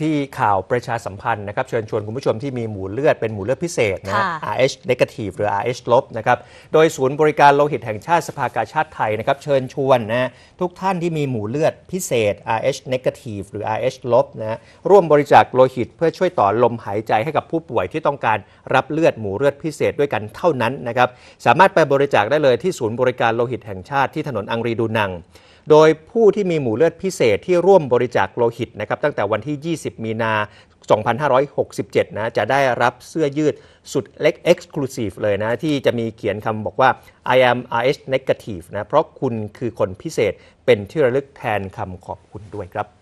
ที่ข่าวประชาสัมพันธ์นะครับเชิญชวนคุณผู้ชมที่มีหมู่เลือดเป็นหมู่เลือดพิเศษนะ RH negative หรือ RH ลบนะครับโดยศูนย์บริการโลหิตแห่งชาติสภากาชาติไทยนะครับเชิญชวนนะทุกท่านที่มีหมู่เลือดพิเศษ RH negative หรือ RH ลบนะร่วมบริจาคโลหิตเพื่อช่วยต่อลมหายใจให้กับผู้ป่วยที่ต้องการรับเลือดหมู่เลือดพิเศษด้วยกันเท่านั้นนะครับสามารถไปบริจาคได้เลยที่ศูนย์บริการโลหิตแห่งชาติที่ถนนอังรีดูนังโดยผู้ที่มีหมู่เลือดพิเศษที่ร่วมบริจาคโลหิตนะครับตั้งแต่วันที่ 20 มีนา 2567 นะ จะได้รับเสื้อยืดสุดเล็ก Exclusive เลยนะที่จะมีเขียนคำบอกว่า I am RH negative นะเพราะคุณคือคนพิเศษเป็นที่ระลึกแทนคำขอบคุณด้วยครับ